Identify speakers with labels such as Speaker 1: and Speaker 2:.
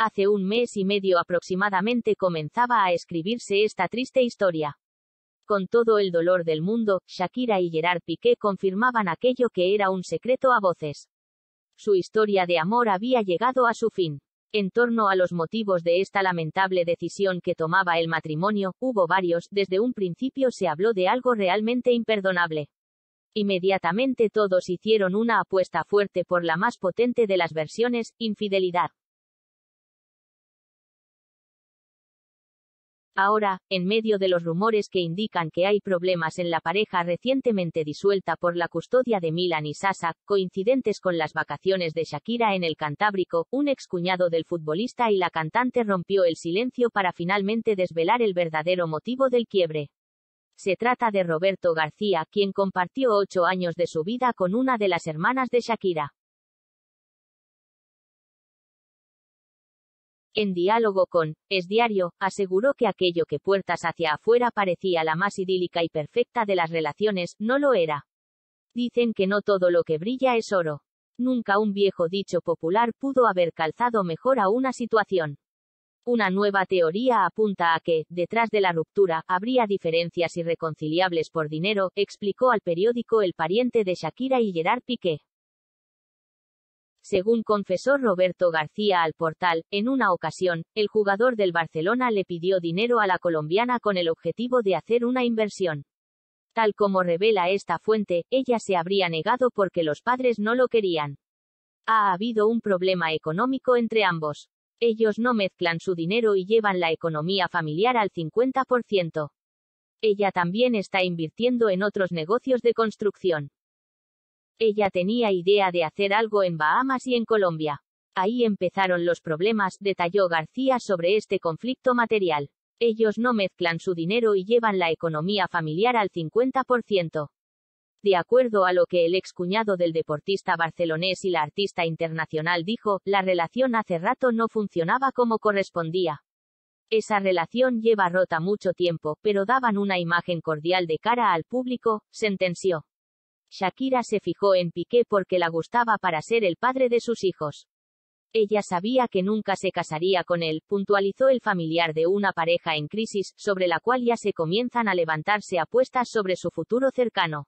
Speaker 1: Hace un mes y medio aproximadamente comenzaba a escribirse esta triste historia. Con todo el dolor del mundo, Shakira y Gerard Piqué confirmaban aquello que era un secreto a voces. Su historia de amor había llegado a su fin. En torno a los motivos de esta lamentable decisión que tomaba el matrimonio, hubo varios, desde un principio se habló de algo realmente imperdonable. Inmediatamente todos hicieron una apuesta fuerte
Speaker 2: por la más potente de las versiones, infidelidad.
Speaker 1: Ahora, en medio de los rumores que indican que hay problemas en la pareja recientemente disuelta por la custodia de Milan y Sasa, coincidentes con las vacaciones de Shakira en el Cantábrico, un excuñado del futbolista y la cantante rompió el silencio para finalmente desvelar el verdadero motivo del quiebre. Se trata de Roberto García, quien compartió ocho años de su vida con una de las hermanas de Shakira.
Speaker 2: En diálogo con
Speaker 1: Es Diario, aseguró que aquello que puertas hacia afuera parecía la más idílica y perfecta de las relaciones, no lo era. Dicen que no todo lo que brilla es oro. Nunca un viejo dicho popular pudo haber calzado mejor a una situación. Una nueva teoría apunta a que, detrás de la ruptura, habría diferencias irreconciliables por dinero, explicó al periódico el pariente de Shakira y Gerard Piqué. Según confesó Roberto García al portal, en una ocasión, el jugador del Barcelona le pidió dinero a la colombiana con el objetivo de hacer una inversión. Tal como revela esta fuente, ella se habría negado porque los padres no lo querían. Ha habido un problema económico entre ambos. Ellos no mezclan su dinero y llevan la economía familiar al 50%. Ella también está invirtiendo en otros negocios de construcción. Ella tenía idea de hacer algo en Bahamas y en Colombia. Ahí empezaron los problemas, detalló García sobre este conflicto material. Ellos no mezclan su dinero y llevan la economía familiar al 50%. De acuerdo a lo que el excuñado del deportista barcelonés y la artista internacional dijo, la relación hace rato no funcionaba como correspondía. Esa relación lleva rota mucho tiempo, pero daban una imagen cordial de cara al público, sentenció. Shakira se fijó en Piqué porque la gustaba para ser el padre de sus hijos. Ella sabía que nunca se casaría con él, puntualizó el familiar de una pareja en crisis, sobre la cual ya se comienzan a levantarse apuestas sobre su futuro cercano.